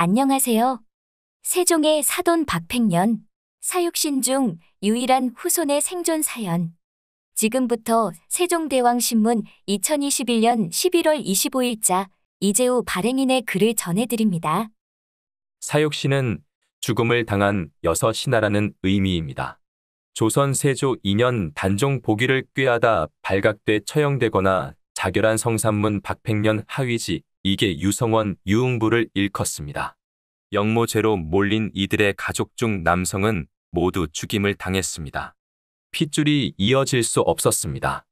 안녕하세요. 세종의 사돈 박팽년, 사육신 중 유일한 후손의 생존 사연. 지금부터 세종대왕신문 2021년 11월 25일자 이재호 발행인의 글을 전해드립니다. 사육신은 죽음을 당한 여섯 신하라는 의미입니다. 조선 세조 2년 단종 복위를 꾀하다 발각돼 처형되거나 자결한 성산문 박팽년 하위지 이게 유성원, 유흥부를 일컫습니다. 영모죄로 몰린 이들의 가족 중 남성은 모두 죽임을 당했습니다. 핏줄이 이어질 수 없었습니다.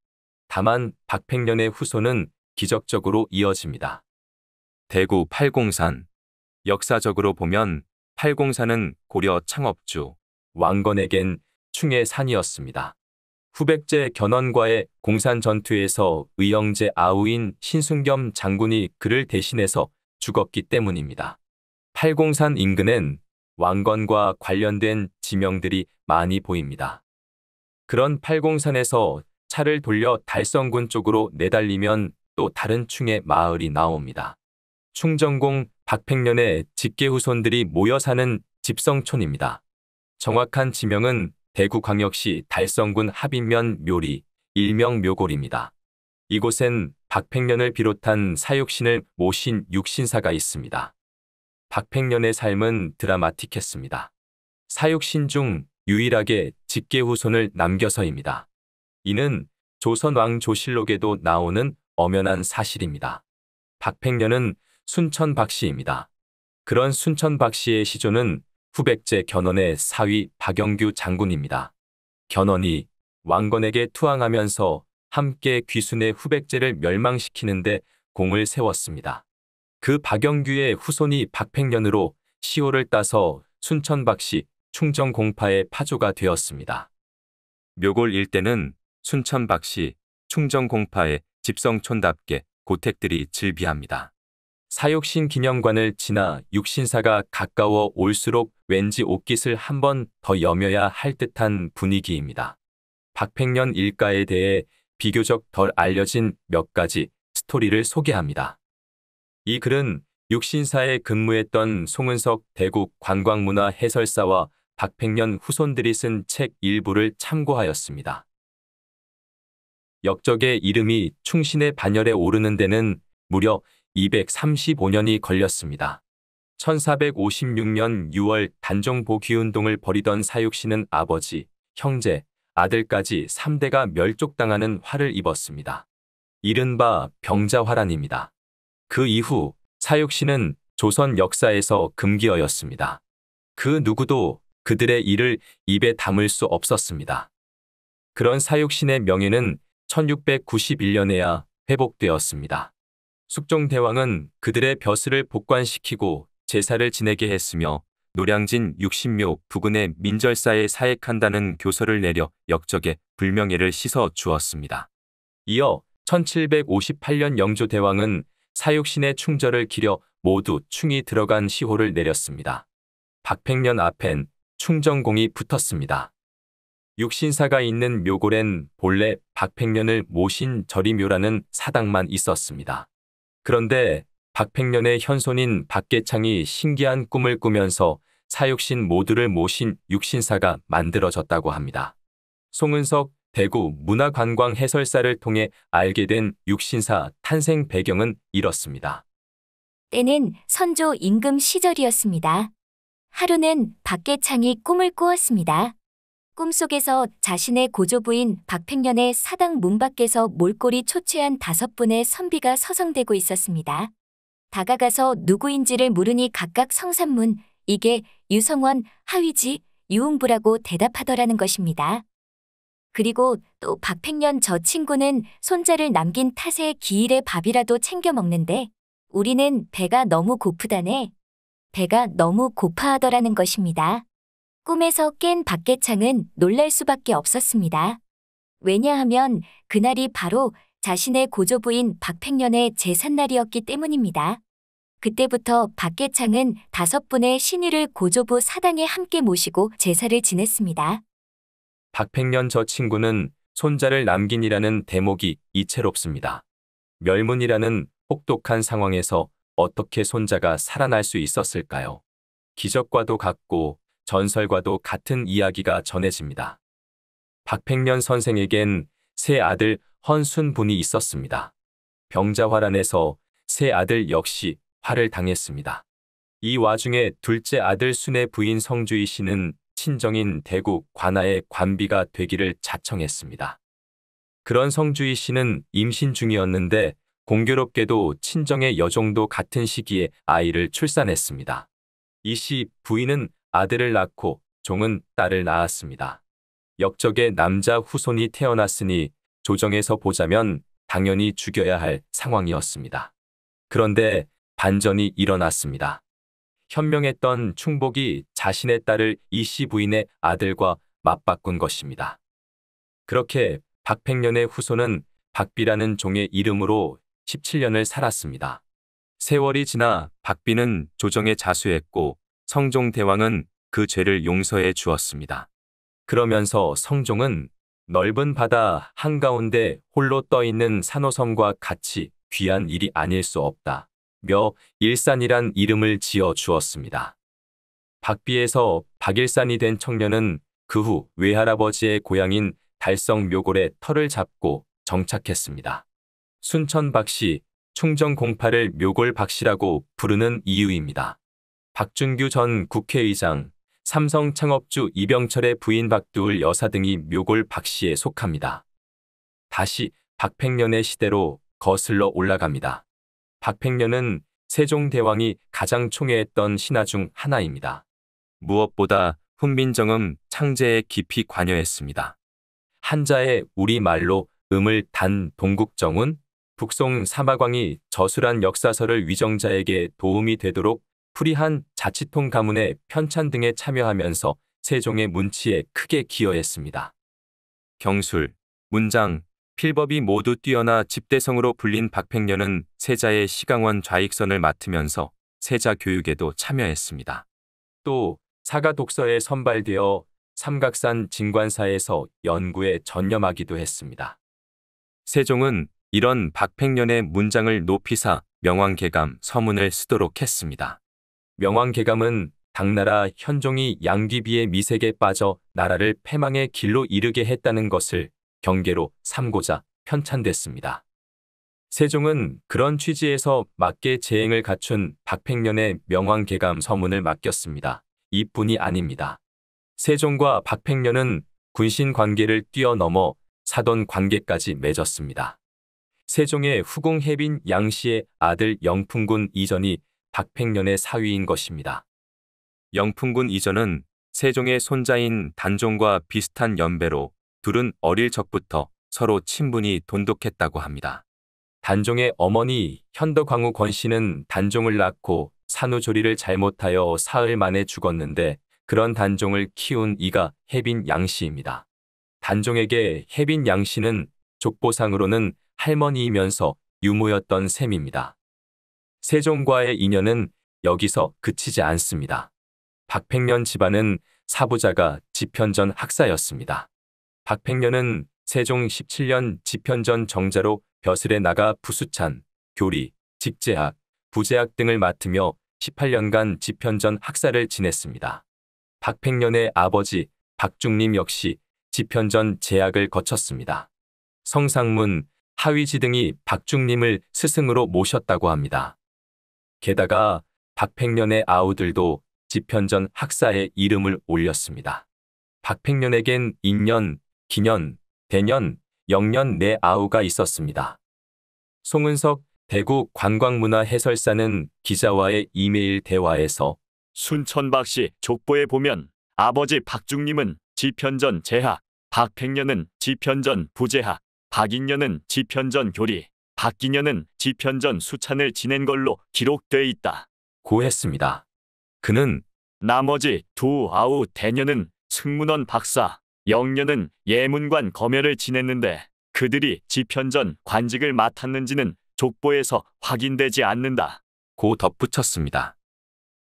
다만 박팽년의 후손은 기적적으로 이어집니다. 대구 팔공산 역사적으로 보면 팔공산은 고려 창업주 왕건에겐 충의 산이었습니다. 후백제 견훤과의 공산 전투에서 의영제 아우인 신순겸 장군이 그를 대신해서 죽었기 때문입니다. 팔공산 인근엔 왕건과 관련된 지명들이 많이 보입니다. 그런 팔공산에서 차를 돌려 달성군 쪽으로 내달리면 또 다른 충의 마을이 나옵니다. 충정공 박백년의 직계 후손들이 모여 사는 집성촌입니다. 정확한 지명은 대구광역시 달성군 합인면 묘리, 일명 묘골입니다. 이곳엔 박팽년을 비롯한 사육신을 모신 육신사가 있습니다. 박팽년의 삶은 드라마틱했습니다. 사육신 중 유일하게 직계 후손을 남겨서입니다. 이는 조선왕 조실록에도 나오는 엄연한 사실입니다. 박팽년은 순천 박씨입니다. 그런 순천 박씨의 시조는 후백제 견훤의 사위 박영규 장군입니다. 견훤이 왕건에게 투항하면서 함께 귀순의 후백제를 멸망시키는데 공을 세웠습니다. 그 박영규의 후손이 박팽년으로 시호를 따서 순천 박씨, 충정 공파의 파조가 되었습니다. 묘골 일대는 순천 박씨, 충정 공파의 집성촌답게 고택들이 즐비합니다. 사육신 기념관을 지나 육신사가 가까워 올수록 왠지 옷깃을 한 번 더 여며야 할 듯한 분위기입니다. 박팽년 일가에 대해 비교적 덜 알려진 몇 가지 스토리를 소개합니다. 이 글은 육신사에 근무했던 송은석 대국 관광문화 해설사와 박팽년 후손들이 쓴 책 일부를 참고하였습니다. 역적의 이름이 충신의 반열에 오르는 데는 무려 235년이 걸렸습니다. 1456년 6월 단종복기운동을 벌이던 사육신은 아버지, 형제, 아들까지 3대가 멸족당하는 화를 입었습니다. 이른바 병자화란입니다. 그 이후 사육신은 조선 역사에서 금기어였습니다. 그 누구도 그들의 일을 입에 담을 수 없었습니다. 그런 사육신의 명예는 1691년에야 회복되었습니다. 숙종대왕은 그들의 벼슬을 복관시키고 제사를 지내게 했으며 노량진 60묘 부근의 민절사에 사액한다는 교서를 내려 역적의 불명예를 씻어 주었습니다. 이어 1758년 영조대왕은 사육신의 충절을 기려 모두 충이 들어간 시호를 내렸습니다. 박팽년 앞엔 충정공이 붙었습니다. 육신사가 있는 묘골엔 본래 박팽년을 모신 절이묘라는 사당만 있었습니다. 그런데 박팽년의 현손인 박계창이 신기한 꿈을 꾸면서 사육신 모두를 모신 육신사가 만들어졌다고 합니다. 송은석 대구 문화관광 해설사를 통해 알게 된 육신사 탄생 배경은 이렇습니다. 때는 선조 임금 시절이었습니다. 하루는 박계창이 꿈을 꾸었습니다. 꿈속에서 자신의 고조부인 박팽년의 사당 문 밖에서 몰골이 초췌한 다섯 분의 선비가 서성대고 있었습니다. 다가가서 누구인지를 물으니 각각 성산문, 이게 유성원, 하위지, 유흥부라고 대답하더라는 것입니다. 그리고 또 박팽년 저 친구는 손자를 남긴 탓에 기일에 밥이라도 챙겨 먹는데 우리는 배가 너무 고프다네. 배가 너무 고파하더라는 것입니다. 꿈에서 깬 박계창은 놀랄 수밖에 없었습니다. 왜냐하면 그날이 바로 자신의 고조부인 박팽년의 재산날이었기 때문입니다. 그때부터 박계창은 다섯 분의 신의를 고조부 사당에 함께 모시고 제사를 지냈습니다. 박팽년 저 친구는 손자를 남긴이라는 대목이 이채롭습니다. 멸문이라는 혹독한 상황에서 어떻게 손자가 살아날 수 있었을까요? 기적과도 같고 전설과도 같은 이야기가 전해집니다. 박팽년 선생에겐 세 아들 헌순분이 있었습니다. 병자화란에서 세 아들 역시 화를 당했습니다. 이 와중에 둘째 아들 순의 부인 성주희 씨는 친정인 대구 관아의 관비가 되기를 자청했습니다. 그런 성주희 씨는 임신 중이었는데 공교롭게도 친정의 여종도 같은 시기에 아이를 출산했습니다. 이 씨 부인은 아들을 낳고 종은 딸을 낳았습니다. 역적의 남자 후손이 태어났으니 조정에서 보자면 당연히 죽여야 할 상황이었습니다. 그런데 반전이 일어났습니다. 현명했던 충복이 자신의 딸을 이씨 부인의 아들과 맞바꾼 것입니다. 그렇게 박팽년의 후손은 박비라는 종의 이름으로 17년을 살았습니다. 세월이 지나 박비는 조정에 자수했고 성종대왕은 그 죄를 용서해 주었습니다. 그러면서 성종은 넓은 바다 한가운데 홀로 떠있는 산호섬과 같이 귀한 일이 아닐 수 없다. 며 일산이란 이름을 지어 주었습니다. 박비에서 박일산이 된 청년은 그 후 외할아버지의 고향인 달성 묘골에 터를 잡고 정착했습니다. 순천 박씨, 충정 공파를 묘골 박씨라고 부르는 이유입니다. 박준규 전 국회의장, 삼성 창업주 이병철의 부인 박두을 여사 등이 묘골 박씨에 속합니다. 다시 박팽년의 시대로 거슬러 올라갑니다. 박팽년은 세종대왕이 가장 총애했던 신하 중 하나입니다. 무엇보다 훈민정음 창제에 깊이 관여했습니다. 한자의 우리말로 음을 단 동국정운, 북송 사마광이 저술한 역사서를 위정자에게 도움이 되도록 풀이한 자치통 가문의 편찬 등에 참여하면서 세종의 문치에 크게 기여했습니다. 경술, 문장, 필법이 모두 뛰어나 집대성으로 불린 박팽년은 세자의 시강원 좌익선을 맡으면서 세자 교육에도 참여했습니다. 또 사가 독서에 선발되어 삼각산 진관사에서 연구에 전념하기도 했습니다. 세종은 이런 박팽년의 문장을 높이사 명왕개감 서문을 쓰도록 했습니다. 명왕개감은 당나라 현종이 양귀비의 미색에 빠져 나라를 패망의 길로 이르게 했다는 것을 경계로 삼고자 편찬됐습니다. 세종은 그런 취지에서 맞게 재행을 갖춘 박팽년의 명왕계감 서문을 맡겼습니다. 이뿐이 아닙니다. 세종과 박팽년은 군신 관계를 뛰어넘어 사돈 관계까지 맺었습니다. 세종의 후궁 해빈 양씨의 아들 영풍군 이전이 박팽년의 사위인 것입니다. 영풍군 이전은 세종의 손자인 단종과 비슷한 연배로 둘은 어릴 적부터 서로 친분이 돈독했다고 합니다. 단종의 어머니 현덕광후 권 씨는 단종을 낳고 산후조리를 잘못하여 사흘 만에 죽었는데 그런 단종을 키운 이가 혜빈 양씨입니다. 단종에게 혜빈 양씨는 족보상으로는 할머니이면서 유모였던 셈입니다. 세종과의 인연은 여기서 그치지 않습니다. 박팽년 집안은 사부자가 집현전 학사였습니다. 박백년은 세종 17년 집현전 정자로 벼슬에 나가 부수찬, 교리, 직제학, 부제학 등을 맡으며 18년간 집현전 학사를 지냈습니다. 박백년의 아버지 박중림 역시 집현전 제학을 거쳤습니다. 성상문, 하위지 등이 박중림을 스승으로 모셨다고 합니다. 게다가 박백년의 아우들도 집현전 학사의 이름을 올렸습니다. 박백년에겐 인년, 기년, 대년, 영년 내 네 아우가 있었습니다. 송은석 대구 관광문화 해설사는 기자와의 이메일 대화에서 순천 박씨 족보에 보면 아버지 박중님은 지편전 재학, 박백년은 지편전 부재학, 박인년은 지편전 교리, 박기년은 지편전 수찬을 지낸 걸로 기록돼 있다. 고했습니다. 그는 나머지 두 아우 대년은 승문원 박사, 영녀는 예문관 검열을 지냈는데 그들이 집현전 관직을 맡았는지는 족보에서 확인되지 않는다. 고 덧붙였습니다.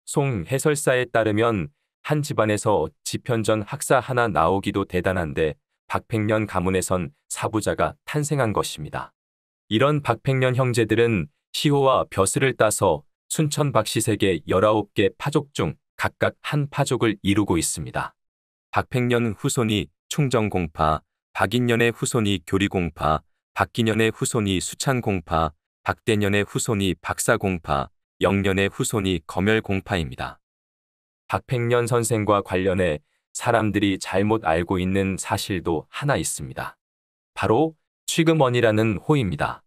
송 해설사에 따르면 한 집안에서 집현전 학사 하나 나오기도 대단한데 박팽년 가문에선 사부자가 탄생한 것입니다. 이런 박팽년 형제들은 시호와 벼슬을 따서 순천 박씨 세계 19개 파족 중 각각 한 파족을 이루고 있습니다. 박백년 후손이 충정공파, 박인년의 후손이 교리공파, 박기년의 후손이 수찬공파, 박대년의 후손이 박사공파, 영년의 후손이 검열공파입니다. 박백년 선생과 관련해 사람들이 잘못 알고 있는 사실도 하나 있습니다. 바로 취금원이라는 호입니다.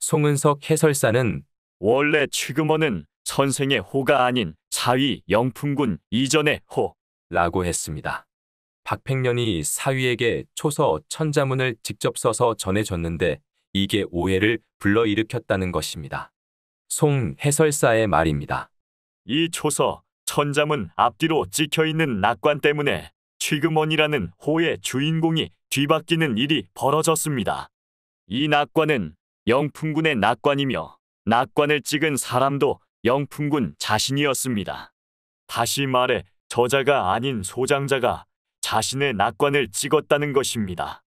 송은석 해설사는 원래 취금원은 선생의 호가 아닌 사위 영풍군 이전의 호라고 했습니다. 박팽년이 사위에게 초서 천자문을 직접 써서 전해줬는데 이게 오해를 불러일으켰다는 것입니다. 송 해설사의 말입니다. 이 초서 천자문 앞뒤로 찍혀있는 낙관 때문에 취금원이라는 호의 주인공이 뒤바뀌는 일이 벌어졌습니다. 이 낙관은 영풍군의 낙관이며 낙관을 찍은 사람도 영풍군 자신이었습니다. 다시 말해 저자가 아닌 소장자가 자신의 낙관을 찍었다는 것입니다.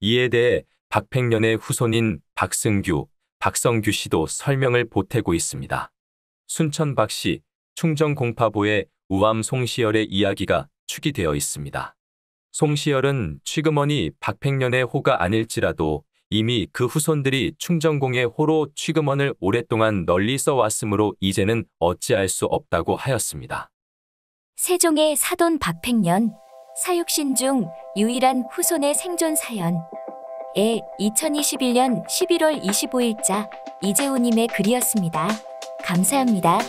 이에 대해 박팽년의 후손인 박승규, 박성규 씨도 설명을 보태고 있습니다. 순천 박 씨, 충정 공파보의 우암 송시열의 이야기가 축이 되어 있습니다. 송시열은 취금원이 박팽년의 호가 아닐지라도 이미 그 후손들이 충정공의 호로 취금원을 오랫동안 널리 써왔으므로 이제는 어찌할 수 없다고 하였습니다. 세종의 사돈 박팽년 사육신 중 유일한 후손의 생존 사연에 2021년 11월 25일자 이재호님의 글이었습니다. 감사합니다.